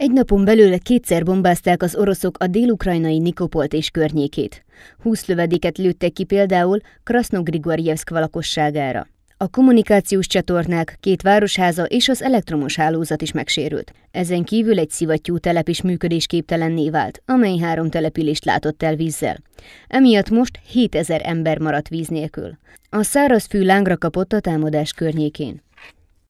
Egy napon belül kétszer bombázták az oroszok a dél-ukrajnai Nikopolt és környékét. Húsz lövedéket lőttek ki például Krasznogrigorjevsk lakosságára. A kommunikációs csatornák, két városháza és az elektromos hálózat is megsérült. Ezen kívül egy szivattyú telep is működésképtelenné vált, amely három települést látott el vízzel. Emiatt most 7000 ember maradt víz nélkül. A száraz fű lángra kapott a támadás környékén.